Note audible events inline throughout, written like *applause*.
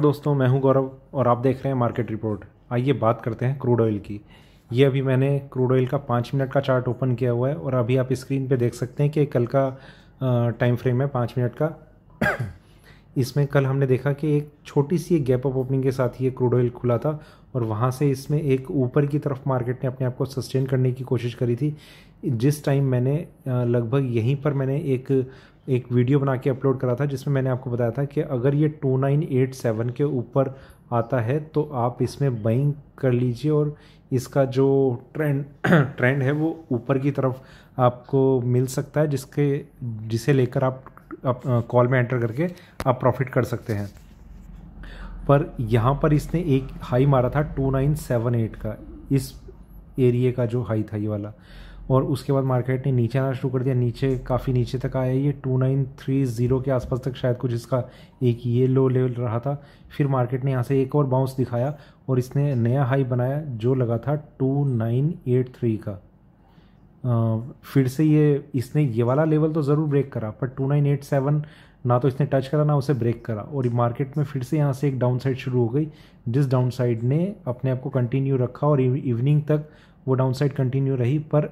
दोस्तों मैं हूं गौरव और आप देख रहे हैं मार्केट रिपोर्ट आइए बात करते हैं क्रूड ऑयल की ये अभी मैंने क्रूड ऑयल का पाँच मिनट का चार्ट ओपन किया हुआ है और अभी आप स्क्रीन पे देख सकते हैं कि कल का टाइम फ्रेम है पाँच मिनट का *coughs* इसमें कल हमने देखा कि एक छोटी सी एक गैप अप ओपनिंग के साथ ये क्रूड ऑयल खुला था और वहाँ से इसमें एक ऊपर की तरफ मार्केट ने अपने आप को सस्टेन करने की कोशिश करी थी जिस टाइम मैंने लगभग यहीं पर मैंने एक एक वीडियो बना के अपलोड करा था जिसमें मैंने आपको बताया था कि अगर ये 2987 के ऊपर आता है तो आप इसमें बाइंग कर लीजिए और इसका जो ट्रेंड ट्रेंड *clears throat* है वो ऊपर की तरफ आपको मिल सकता है जिसके जिसे लेकर आप, कॉल में एंटर करके आप प्रॉफिट कर सकते हैं पर यहाँ पर इसने एक हाई मारा था 2978 का इस एरिए का जो हाई था ये वाला और उसके बाद मार्केट ने नीचे आना शुरू कर दिया नीचे काफ़ी नीचे तक आया ये टू नाइन थ्री ज़ीरो के आसपास तक शायद कुछ इसका एक ये लो लेवल रहा था फिर मार्केट ने यहाँ से एक और बाउंस दिखाया और इसने नया हाई बनाया जो लगा था टू नाइन एट थ्री का आ, फिर से ये इसने ये वाला लेवल तो ज़रूर ब्रेक करा पर टू नाइन एट सेवन ना तो इसने टच करा ना उसे ब्रेक करा और मार्केट में फिर से यहाँ से एक डाउन साइड शुरू हो गई जिस डाउन साइड ने अपने आप को कंटिन्यू रखा और इवनिंग तक वो डाउन साइड कंटिन्यू रही पर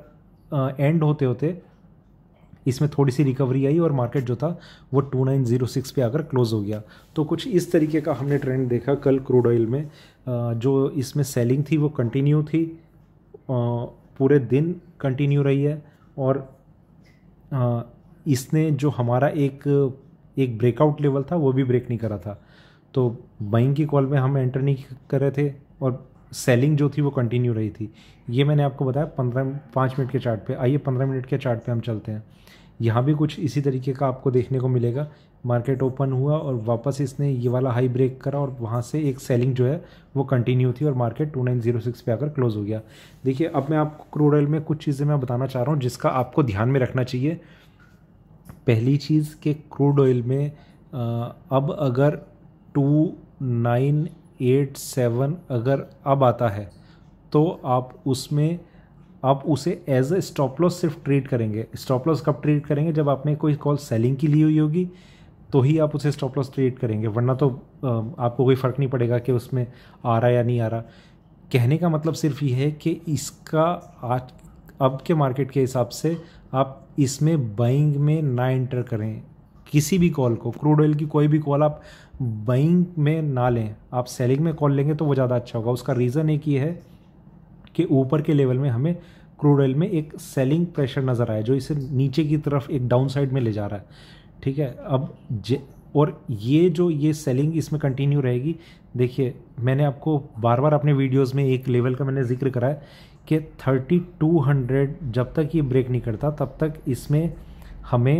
एंड होते होते इसमें थोड़ी सी रिकवरी आई और मार्केट जो था वो 2906 पे आकर क्लोज़ हो गया तो कुछ इस तरीके का हमने ट्रेंड देखा कल क्रूड ऑयल में जो इसमें सेलिंग थी वो कंटिन्यू थी पूरे दिन कंटिन्यू रही है और इसने जो हमारा एक एक ब्रेकआउट लेवल था वो भी ब्रेक नहीं करा था तो बाइंग की कॉल में हम एंटर नहीं कर रहे थे और सेलिंग जो थी वो कंटिन्यू रही थी ये मैंने आपको बताया पंद्रह पाँच मिनट के चार्ट पे आइए पंद्रह मिनट के चार्ट पे हम चलते हैं यहाँ भी कुछ इसी तरीके का आपको देखने को मिलेगा मार्केट ओपन हुआ और वापस इसने ये वाला हाई ब्रेक करा और वहाँ से एक सेलिंग जो है वो कंटिन्यू थी और मार्केट 2906 पे आकर क्लोज़ हो गया देखिए अब मैं आपको क्रूड ऑयल में कुछ चीज़ें मैं बताना चाह रहा हूँ जिसका आपको ध्यान में रखना चाहिए पहली चीज़ के क्रूड ऑयल में अब अगर टू नाइन एट सेवन अगर अब आता है तो आप उसमें आप उसे एज अ स्टॉप लॉस सिर्फ ट्रेड करेंगे स्टॉप लॉस कब ट्रेड करेंगे जब आपने कोई कॉल सेलिंग की ली हुई होगी तो ही आप उसे स्टॉप लॉस ट्रेड करेंगे वरना तो आपको कोई फ़र्क नहीं पड़ेगा कि उसमें आ रहा या नहीं आ रहा कहने का मतलब सिर्फ ये है कि इसका आज अब के मार्केट के हिसाब से आप इसमें बाइंग में ना इंटर करें किसी भी कॉल को क्रूड ऑयल की कोई भी कॉल आप बाइंग में ना लें आप सेलिंग में कॉल लेंगे तो वो ज़्यादा अच्छा होगा उसका रीज़न एक ये है कि ऊपर के लेवल में हमें क्रूड ऑयल में एक सेलिंग प्रेशर नज़र आया जो इसे नीचे की तरफ एक डाउन साइड में ले जा रहा है ठीक है अब और ये जो ये सेलिंग इसमें कंटिन्यू रहेगी देखिए मैंने आपको बार बार अपने वीडियोस में एक लेवल का मैंने जिक्र करा है कि 3200 जब तक ये ब्रेक नहीं करता तब तक इसमें हमें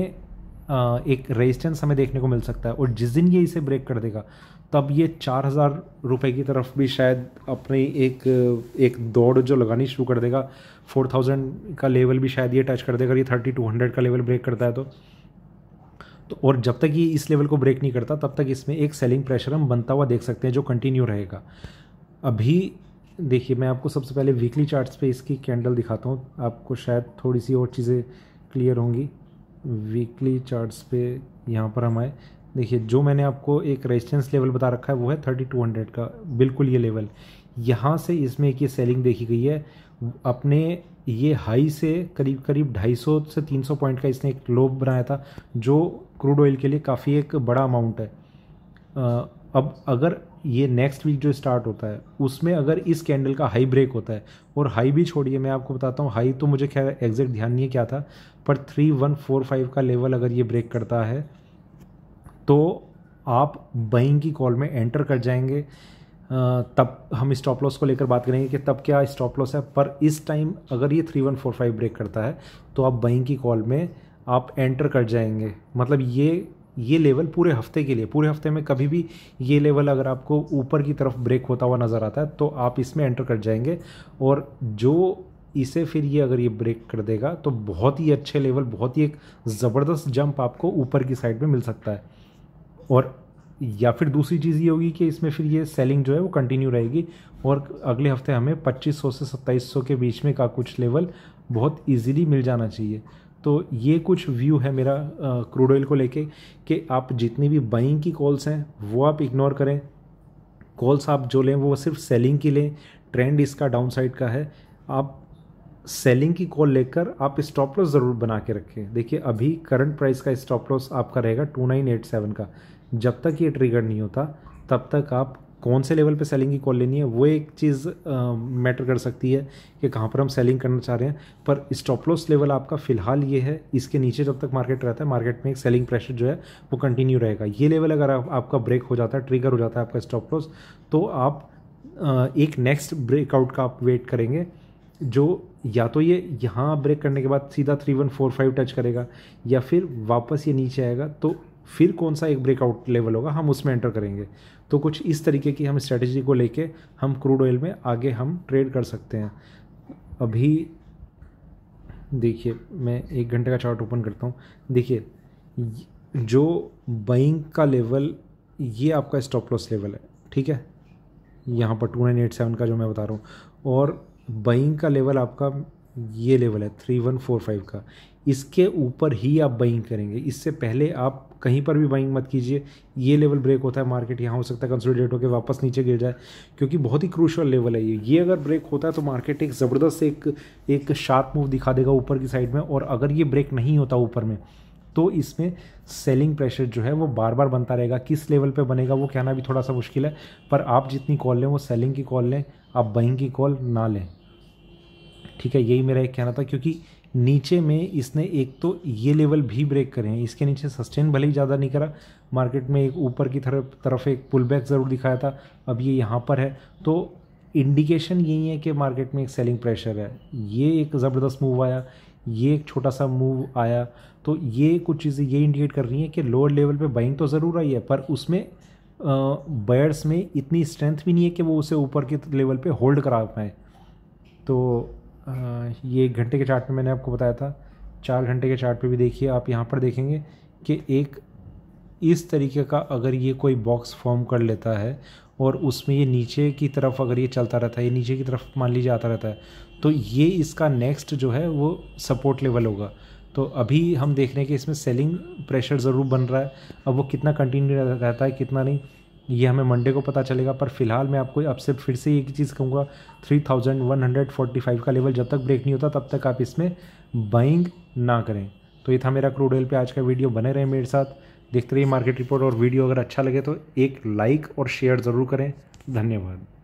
एक रेजिस्टेंस हमें देखने को मिल सकता है और जिस दिन ये इसे ब्रेक कर देगा तब ये चार हज़ार रुपये की तरफ भी शायद अपनी एक एक दौड़ जो लगानी शुरू कर देगा फोर थाउजेंड का लेवल भी शायद ये टच कर देगा ये थर्टी टू हंड्रेड का लेवल ब्रेक करता है तो तो और जब तक ये इस लेवल को ब्रेक नहीं करता तब तक इसमें एक सेलिंग प्रेशर हम बनता हुआ देख सकते हैं जो कंटिन्यू रहेगा अभी देखिए मैं आपको सबसे पहले वीकली चार्ट्स पे इसकी कैंडल दिखाता हूँ आपको शायद थोड़ी सी और चीज़ें क्लियर होंगी वीकली चार्ट्स पे यहाँ पर हम आए देखिए जो मैंने आपको एक रेजिस्टेंस लेवल बता रखा है वो है थर्टी टू हंड्रेड का बिल्कुल ये लेवल यहाँ से इसमें एक ये सेलिंग देखी गई है अपने ये हाई से करीब करीब 250 से 300 पॉइंट का इसने एक लो बनाया था जो क्रूड ऑयल के लिए काफ़ी एक बड़ा अमाउंट है अब अगर ये नेक्स्ट वीक जो स्टार्ट होता है उसमें अगर इस कैंडल का हाई ब्रेक होता है और हाई भी छोड़िए मैं आपको बताता हूँ हाई तो मुझे क्या एग्जैक्ट ध्यान नहीं है क्या था पर थ्री वन फोर फाइव का लेवल अगर ये ब्रेक करता है तो आप बाइंग की कॉल में एंटर कर जाएंगे तब हम स्टॉप लॉस को लेकर बात करेंगे कि तब क्या स्टॉप लॉस है पर इस टाइम अगर ये three one four five break करता है तो आप बाइंग की कॉल में आप एंटर कर जाएंगे मतलब ये ये लेवल पूरे हफ्ते के लिए पूरे हफ्ते में कभी भी ये लेवल अगर आपको ऊपर की तरफ ब्रेक होता हुआ नज़र आता है तो आप इसमें एंटर कर जाएंगे और जो इसे फिर ये अगर ये ब्रेक कर देगा तो बहुत ही अच्छे लेवल बहुत ही एक ज़बरदस्त जंप आपको ऊपर की साइड में मिल सकता है और या फिर दूसरी चीज़ ये होगी कि इसमें फिर ये सेलिंग जो है वो कंटिन्यू रहेगी और अगले हफ्ते हमें 2500 से 2700 के बीच में का कुछ लेवल बहुत इजीली मिल जाना चाहिए तो ये कुछ व्यू है मेरा क्रूड ऑयल को लेके कि आप जितनी भी बाइंग की कॉल्स हैं वो आप इग्नोर करें कॉल्स आप जो लें वो सिर्फ सेलिंग की लें ट्रेंड इसका डाउन साइड का है आप सेलिंग की कॉल लेकर आप स्टॉप लॉस ज़रूर बना के रखें देखिए अभी करंट प्राइस का स्टॉप लॉस आपका रहेगा टू नाइन एट सेवन का जब तक ये ट्रिगर नहीं होता तब तक आप कौन से लेवल पे सेलिंग की कॉल लेनी है वो एक चीज़ मैटर कर सकती है कि कहाँ पर हम सेलिंग करना चाह रहे हैं पर स्टॉप लॉस लेवल आपका फ़िलहाल ये है इसके नीचे जब तक मार्केट रहता है मार्केट में एक सेलिंग प्रेशर जो है वो कंटिन्यू रहेगा ये लेवल अगर आप, आपका ब्रेक हो जाता है ट्रिगर हो जाता है आपका स्टॉप लॉस तो आप एक नेक्स्ट ब्रेकआउट का आप वेट करेंगे जो या तो ये यहाँ ब्रेक करने के बाद सीधा three one four five touch करेगा या फिर वापस ये नीचे आएगा तो फिर कौन सा एक ब्रेकआउट लेवल होगा हम उसमें एंटर करेंगे तो कुछ इस तरीके की हम स्ट्रेटजी को लेके हम क्रूड ऑयल में आगे हम ट्रेड कर सकते हैं अभी देखिए मैं एक घंटे का चार्ट ओपन करता हूँ देखिए जो बाइंग का लेवल ये आपका स्टॉप लॉस लेवल है ठीक है यहाँ पर टू नाइन एट सेवन का जो मैं बता रहा हूँ और बाइंग का लेवल आपका ये लेवल है थ्री वन फोर फाइव का इसके ऊपर ही आप बाइंग करेंगे इससे पहले आप कहीं पर भी बाइंग मत कीजिए ये लेवल ब्रेक होता है मार्केट यहाँ हो सकता है कंसोलिडेट होकर वापस नीचे गिर जाए क्योंकि बहुत ही क्रूशल लेवल है ये ये अगर ब्रेक होता है तो मार्केट एक ज़बरदस्त एक एक शार्प मूव दिखा देगा ऊपर की साइड में और अगर ये ब्रेक नहीं होता ऊपर में तो इसमें सेलिंग प्रेशर जो है वो बार बार बनता रहेगा किस लेवल पर बनेगा वो कहना भी थोड़ा सा मुश्किल है पर आप जितनी कॉल लें वो सेलिंग की कॉल लें आप बाइंग की कॉल ना लें ठीक है यही मेरा एक कहना था क्योंकि नीचे में इसने एक तो ये लेवल भी ब्रेक करे हैं इसके नीचे सस्टेन भले ही ज़्यादा नहीं करा मार्केट में एक ऊपर की तरफ तरफ एक पुल बैक ज़रूर दिखाया था अब ये यहाँ पर है तो इंडिकेशन यही है कि मार्केट में एक सेलिंग प्रेशर है ये एक ज़बरदस्त मूव आया ये एक छोटा सा मूव आया तो ये कुछ चीज़ें ये इंडिकेट कर रही हैं कि लोअर लेवल पे बाइंग तो ज़रूर आई है पर उसमें बयर्स में इतनी स्ट्रेंथ भी नहीं है कि वो उसे ऊपर के लेवल पे होल्ड करा पाएँ तो ये एक घंटे के चार्ट में मैंने आपको बताया था चार घंटे के चार्ट पे भी देखिए आप यहाँ पर देखेंगे कि एक इस तरीके का अगर ये कोई बॉक्स फॉर्म कर लेता है और उसमें ये नीचे की तरफ अगर ये चलता रहता है ये नीचे की तरफ मान लीजिए आता रहता है तो ये इसका नेक्स्ट जो है वो सपोर्ट लेवल होगा तो अभी हम देख रहे हैं कि इसमें सेलिंग प्रेशर ज़रूर बन रहा है अब वो कितना कंटिन्यू रहता है कितना नहीं ये हमें मंडे को पता चलेगा पर फिलहाल मैं आपको अब से फिर से एक ही चीज़ कहूँगा three thousand one hundred forty five का लेवल जब तक ब्रेक नहीं होता तब तक आप इसमें बाइंग ना करें तो ये था मेरा क्रूड ऑयल पे आज का वीडियो बने रहे मेरे साथ देखते रहिए मार्केट रिपोर्ट और वीडियो अगर अच्छा लगे तो एक लाइक और शेयर ज़रूर करें धन्यवाद